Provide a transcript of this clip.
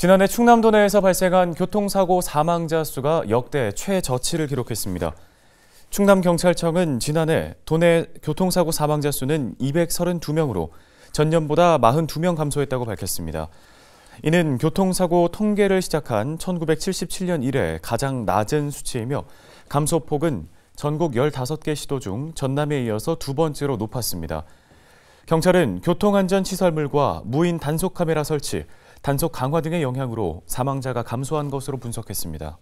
지난해 충남도 내에서 발생한 교통사고 사망자 수가 역대 최저치를 기록했습니다. 충남경찰청은 지난해 도내 교통사고 사망자 수는 232명으로 전년보다 42명 감소했다고 밝혔습니다. 이는 교통사고 통계를 시작한 1977년 이래 가장 낮은 수치이며 감소폭은 전국 15개 시도 중 전남에 이어서 두 번째로 높았습니다. 경찰은 교통안전시설물과 무인 단속카메라 설치, 단속 강화 등의 영향으로 사망자가 감소한 것으로 분석했습니다.